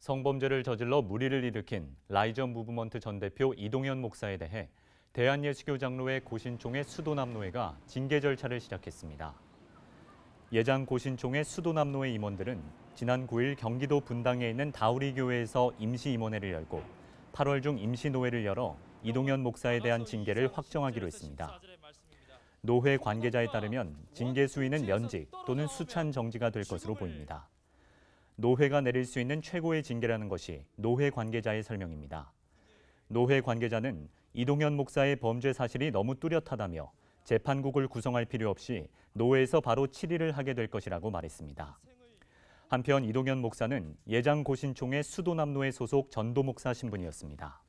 성범죄를 저질러 무리를 일으킨 라이저 무브먼트 전 대표 이동현 목사에 대해 대한예수교 장로회 고신총회 수도남로회가 징계 절차를 시작했습니다. 예장 고신총회 수도남로회 임원들은 지난 9일 경기도 분당에 있는 다우리교회에서 임시 임원회를 열고 8월 중 임시 노회를 열어 이동현 목사에 대한 징계를 확정하기로 했습니다. 노회 관계자에 따르면 징계 수위는 면직 또는 수찬 정지가 될 것으로 보입니다. 노회가 내릴 수 있는 최고의 징계라는 것이 노회 관계자의 설명입니다. 노회 관계자는 이동현 목사의 범죄 사실이 너무 뚜렷하다며 재판국을 구성할 필요 없이 노회에서 바로 치리를 하게 될 것이라고 말했습니다. 한편 이동현 목사는 예장 고신총회 수도남로의 소속 전도 목사 신분이었습니다.